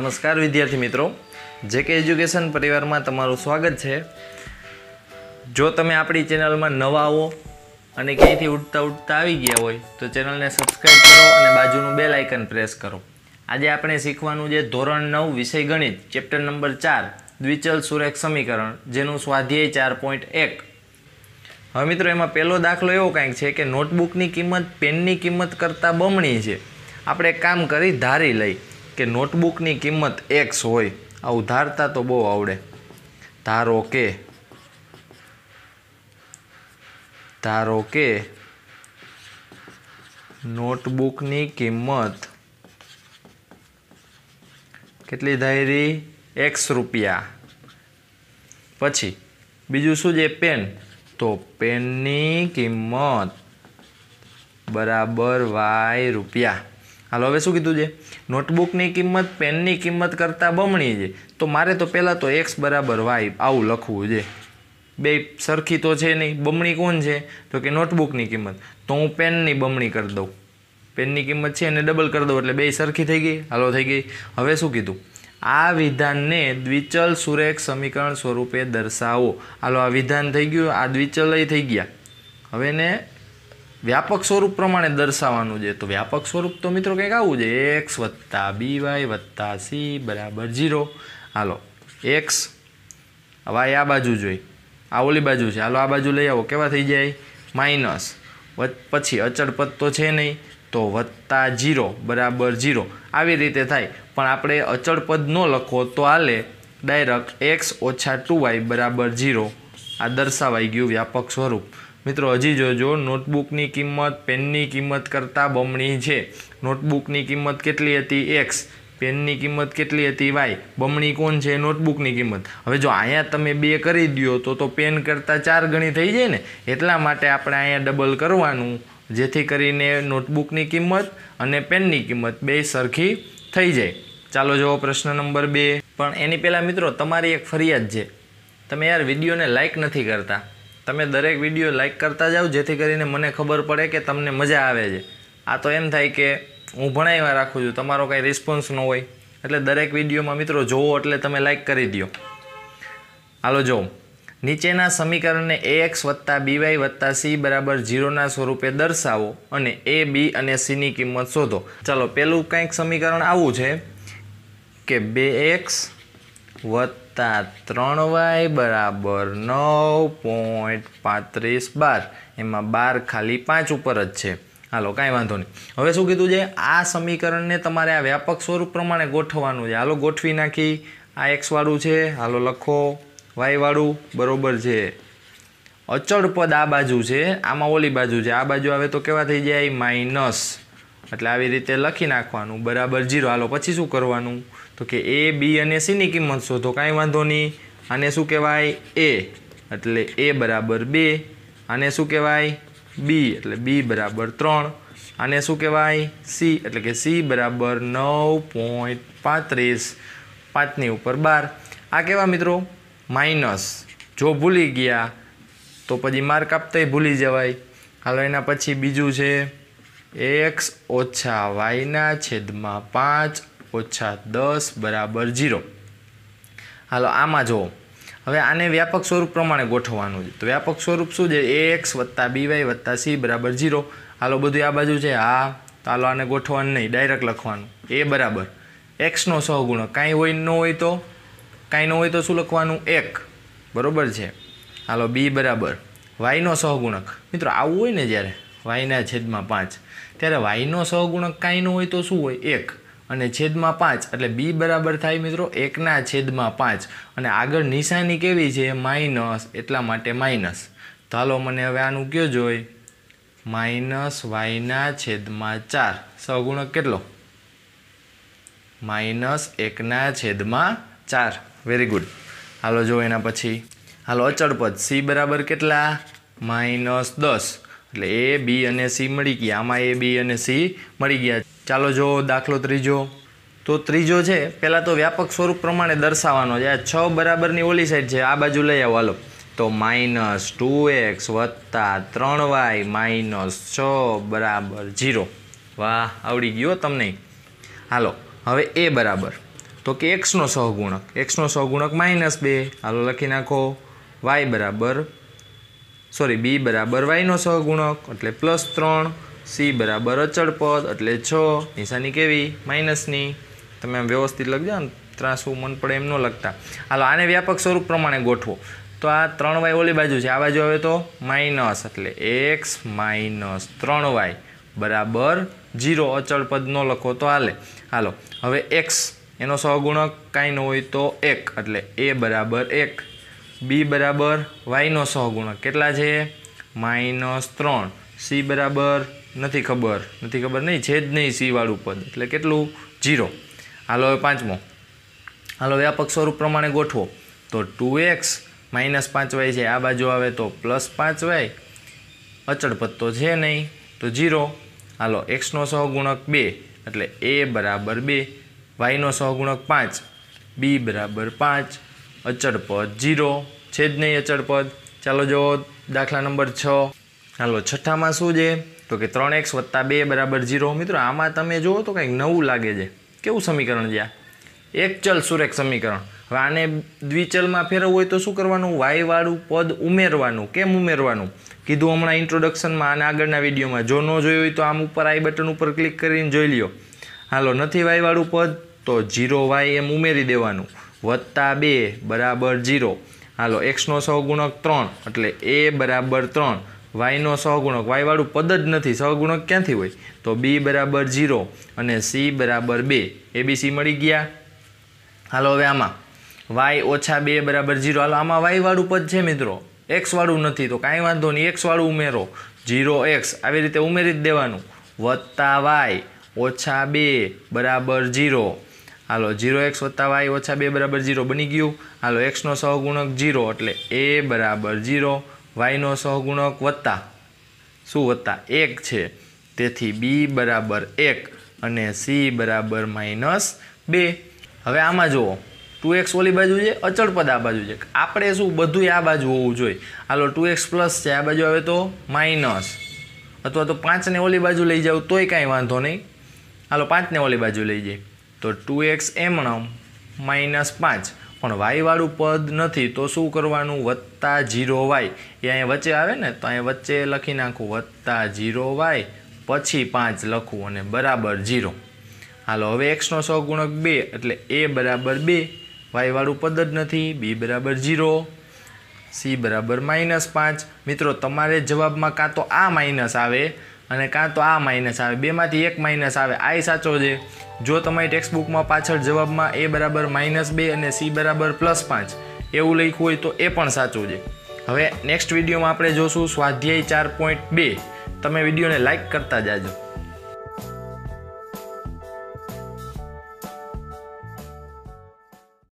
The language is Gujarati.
નમસ્કાર વિદ્યાર્થી મિત્રો જે કે એજ્યુકેશન પરિવારમાં તમારું સ્વાગત છે જો તમે આપણી ચેનલમાં નવા આવો અને ક્યાંયથી ઉઠતા ઉઠતા આવી ગયા હોય તો ચેનલને સબસ્ક્રાઈબ કરો અને બાજુનું બેલ આઇકન પ્રેસ કરો આજે આપણે શીખવાનું જે ધોરણ નવ વિષય ગણિત ચેપ્ટર નંબર ચાર દ્વિચલ સુરેખ સમીકરણ જેનું સ્વાધ્યાય ચાર પોઈન્ટ એક હવે મિત્રો એમાં પહેલો દાખલો એવો કાંઈક છે કે નોટબુકની કિંમત પેનની કિંમત કરતાં બમણી છે આપણે કામ કરી ધારી લઈ કે નોટબુકની કિંમત એક્સ હોય આ ઉધારતા તો બહુ આવડે ધારો કે ધારો કે નોટબુકની કિંમત કેટલી ધારી એક્સ રૂપિયા પછી બીજું શું છે પેન તો પેનની કિંમત બરાબર વાય રૂપિયા હાલો હવે શું કીધું છે નોટબુકની કિંમત પેનની કિંમત કરતાં બમણી છે તો મારે તો પહેલાં તો એક્સ બરાબર વાય આવું લખવું છે બે સરખી તો છે નહીં બમણી કોણ છે તો કે નોટબુકની કિંમત તો હું પેનની બમણી કરી દઉં પેનની કિંમત છે એને ડબલ કરી દઉં એટલે બે સરખી થઈ ગઈ હાલો થઈ ગઈ હવે શું કીધું આ વિધાનને દ્વિચલ સુરેખ સમીકરણ સ્વરૂપે દર્શાવો હાલો આ વિધાન થઈ ગયું આ દ્વિચલય થઈ ગયા હવે એને વ્યાપક સ્વરૂપ પ્રમાણે દર્શાવવાનું છે તો વ્યાપક સ્વરૂપ તો મિત્રો કંઈક આવું છે એક્સ વત્તા બી વાય વત્તા સી બરાબર ઝીરો હાલો એક્સ વાય આ બાજુ જોઈ આ ઓલી બાજુ છે હાલો આ બાજુ લઈ આવો કેવા થઈ જાય માઇનસ પછી અચળ પદ તો છે નહીં તો વત્તા જીરો બરાબર જીરો આવી રીતે થાય પણ આપણે અચળ પદ ન લખો તો હાલે ડાયરેક્ટ એક્સ ઓછા ટુ વાય બરાબર જીરો આ દર્શાવાઈ ગયું વ્યાપક સ્વરૂપ મિત્રો હજી જોજો નોટબુકની કિંમત પેનની કિંમત કરતાં બમણી છે નોટબુકની કિંમત કેટલી હતી એક્સ પેનની કિંમત કેટલી હતી વાય બમણી કોણ છે નોટબુકની કિંમત હવે જો અહીંયા તમે બે કરી દો તો તો પેન કરતાં ચાર ગણી થઈ જાય ને એટલા માટે આપણે અહીંયા ડબલ કરવાનું જેથી કરીને નોટબુકની કિંમત અને પેનની કિંમત બે સરખી થઈ જાય ચાલો જુઓ પ્રશ્ન નંબર બે પણ એની પહેલાં મિત્રો તમારી એક ફરિયાદ છે તમે યાર વિડીયોને લાઇક નથી કરતા તમે દરેક વિડીયો લાઇક કરતા જાઓ જેથી કરીને મને ખબર પડે કે તમને મજા આવે છે આ તો એમ થાય કે હું ભણાવ્યા રાખું છું તમારો કાંઈ રિસ્પોન્સ ન હોય એટલે દરેક વિડીયોમાં મિત્રો જોવો એટલે તમે લાઇક કરી દો હાલો જો નીચેના સમીકરણને એ એક્સ વત્તા બીવાય વત્તા સી બરાબર ઝીરોના સ્વરૂપે દર્શાવો અને એ બી અને સીની કિંમત શોધો ચાલો પહેલું કંઈક સમીકરણ આવું છે કે બે એક્સ વત્તા ત્રણ વાય બરાબર નવ પોઈન્ટ પાંત્રીસ બાર એમાં બાર ખાલી પાંચ ઉપર જ છે હાલો કાંઈ વાંધો નહીં હવે શું કીધું છે આ સમીકરણને તમારે આ વ્યાપક સ્વરૂપ પ્રમાણે ગોઠવવાનું છે હાલો ગોઠવી નાખી આ એક્સવાળું છે હાલો લખો વાયવાળું બરાબર છે અચળ પદ આ બાજુ છે આમાં ઓલી બાજુ છે આ બાજુ આવે તો કેવા થઈ જાય માઇનસ એટલે આવી રીતે લખી નાખવાનું બરાબર જીરો હાલો પછી શું કરવાનું તો કે એ બી અને સીની કિંમત શોધો કાંઈ વાંધો નહીં આને શું કહેવાય એ એટલે એ બરાબર બે આને શું કહેવાય બી એટલે બી બરાબર ત્રણ આને શું કહેવાય સી એટલે કે સી બરાબર નવ પોઈન્ટ પાંત્રીસ પાંચની ઉપર બાર આ કેવા મિત્રો માઇનસ જો ભૂલી ગયા તો પછી માર્ક આપતાંય ભૂલી જવાય હાલો એના પછી બીજું છે એક્સ ઓછા વાયના છેદમાં પાંચ ઓછા દસ બરાબર ઝીરો હાલો આમાં જુઓ હવે આને વ્યાપક સ્વરૂપ પ્રમાણે ગોઠવવાનું છે તો વ્યાપક સ્વરૂપ શું છે એ એક્સ વત્તા બીવાય વત્તા સી બરાબર ઝીરો હાલો બધું આ બાજુ છે હા તો હાલો આને ગોઠવવાનું નહીં ડાયરેક્ટ લખવાનું એ બરાબર એક્સનો સહગુણક કાંઈ હોય ન હોય તો કાંઈ ન હોય તો શું લખવાનું એક બરાબર છે હાલો બી બરાબર વાયનો સહગુણક મિત્રો આવું હોય ને જ્યારે વાયના છેદમાં પાંચ ત્યારે વાયનો સહગુણક કાંઈ ન હોય તો શું હોય એક અને છેદમાં પાંચ એટલે બી બરાબર થાય મિત્રો એકના છેદમાં પાંચ અને આગળ નિશાની કેવી છે માઇનસ એટલા માટે માઇનસ તો હાલો મને હવે આનું કયો જોઈ માઇનસ વાયના છેદમાં ચાર સહગુણક કેટલો માઇનસ એકના છેદમાં ચાર વેરી ગુડ હાલો જો એના પછી હાલો અચળ પદ સી બરાબર કેટલા માઇનસ દસ એટલે એ બી અને સી મળી ગયા આમાં એ બી અને સી મળી ગયા ચાલો જો દાખલો ત્રીજો તો ત્રીજો છે પહેલાં તો વ્યાપક સ્વરૂપ પ્રમાણે દર્શાવવાનો છે આ છ બરાબરની ઓલી સાઈડ છે આ બાજુ લઈ આવો હાલો તો માઇનસ ટુ એક્સ વત્તા ત્રણ વાય માઇનસ છ બરાબર જીરો વાહ આવડી ગયો તમને હાલો હવે એ બરાબર તો કે એક્સનો સહગુણક એક્સનો સહગુણક માઇનસ બે હાલો લખી નાખો વાય બરાબર સોરી બી બરાબર વાયનો સહગુણક એટલે પ્લસ ત્રણ સી બરાબર અચળ પદ એટલે છ નિશાની કેવી માઇનસની તમે આમ વ્યવસ્થિત લખજો ને ત્રાસવું મન પડે એમ ન લખતા હાલો આને વ્યાપક સ્વરૂપ પ્રમાણે ગોઠવો તો આ ત્રણ વાય ઓલી બાજુ છે આ બાજુ આવે તો માઇનસ એટલે એક્સ માઇનસ ત્રણ વાય બરાબર જીરો અચળ પદ ન લખો તો હાલે હાલો હવે એક્સ એનો સહગુણક કાંઈ ન હોય તો એક એટલે એ બરાબર એક બી બરાબર વાયનો સહગુણક કેટલા છે માઇનસ ત્રણ સી બરાબર નથી ખબર નથી ખબર નહીં છે જ નહીં સીવાળું પદ એટલે કેટલું જીરો હાલો હવે પાંચમો હાલો વ્યાપક સ્વરૂપ પ્રમાણે ગોઠવો તો ટુ એક્સ માઇનસ પાંચ વાય છે આ બાજુ આવે તો પ્લસ પાંચ વાય અચળ પત્તો છે નહીં તો જીરો હાલો એક્સનો સહગુણક બે એટલે એ બરાબર બે વાયનો સહગુણક પાંચ બી બરાબર પાંચ અચળ પદ જીરો છે જ નહીં અચળ પદ ચાલો જો દાખલા નંબર છ હાલો છઠ્ઠામાં શું છે તો કે ત્રણ એક્સ વત્તા બે બરાબર જીરો મિત્રો આમાં તમે જુઓ તો કંઈક નવું લાગે છે કેવું સમીકરણ છે આ એક ચલ સુરેખ સમીકરણ હવે આને દ્વિચલમાં ફેરવવું હોય તો શું કરવાનું વાયવાળું પદ ઉમેરવાનું કેમ ઉમેરવાનું કીધું હમણાં ઇન્ટ્રોડક્શનમાં અને આગળના વિડીયોમાં જો ન જોયું હોય તો આમ ઉપર આઈ બટન ઉપર ક્લિક કરીને જોઈ લ્યો હાલો નથી વાયવાળું પદ તો જીરો વાય એમ ઉમેરી દેવાનું વત્તા બે બરાબર જીરો હાલો એક્સનો સહગુણક ત્રણ એટલે એ બરાબર ત્રણ વાયનો સહગુણક વાયવાળું પદ જ નથી સહગુણક ક્યાંથી હોય તો બી બરાબર ઝીરો અને સી બરાબર બે એ બી સી મળી ગયા હાલો હવે આમાં વાય ઓછા બે બરાબર ઝીરો હાલો આમાં વાયવાળું પદ છે મિત્રો એક્સવાળું નથી તો કાંઈ વાંધો નહીં એક્સવાળું ઉમેરો ઝીરો એક્સ આવી રીતે ઉમેરી જ દેવાનું વત્તા વાય ઓછા બે બરાબર ઝીરો હાલો ઝીરો એક્સ વત્તા વાય ઓછા બે બરાબર ઝીરો બની ગયું હાલો એક્સનો સહગુણક ઝીરો એટલે એ બરાબર ઝીરો વાયનો સહગુણક વત્તા શું વત્તા એક છે તેથી બી બરાબર એક અને સી બરાબર માઇનસ બે હવે આમાં જુઓ ટુ એક્સ ઓલી બાજુ છે અચળ પદ આ બાજુ છે આપણે શું બધું આ બાજુ હોવું જોઈએ હાલો ટુ એક્સ પ્લસ છે આ બાજુ આવે તો માઇનસ અથવા તો પાંચને ઓલી બાજુ લઈ જાઉં તોય કાંઈ વાંધો નહીં હાલો પાંચને ઓલી બાજુ લઈ જઈએ તો ટુ એક્સ એમણમ માઇનસ પાંચ પણ વાયવાળું પદ નથી તો શું કરવાનું વત્તા જીરો વાય એ અહીંયા વચ્ચે આવે ને તો અહીંયા વચ્ચે લખી નાખું વત્તા જીરો વાય પછી પાંચ લખું અને બરાબર જીરો હાલો હવે એક્સનો સહગુણક બે એટલે એ બરાબર બે વાયવાળું પદ જ નથી બી બરાબર જીરો સી બરાબર માઇનસ પાંચ મિત્રો તમારે જવાબમાં કાં તો આ માઇનસ આવે અને કાં તો આ માઇનસ આવે બેમાંથી એક માઇનસ આવે આ સાચો છે જો તમારી ટેક્સ્ટબુકમાં પાછળ જવાબમાં એ બરાબર માઇનસ બે અને સી બરાબર પ્લસ પાંચ એવું લખ્યું હોય તો એ પણ સાચું છે હવે નેક્સ્ટ વિડીયોમાં આપણે જોશું સ્વાધ્યાય ચાર પોઈન્ટ બે તમે વિડીયોને લાઇક કરતા જાજો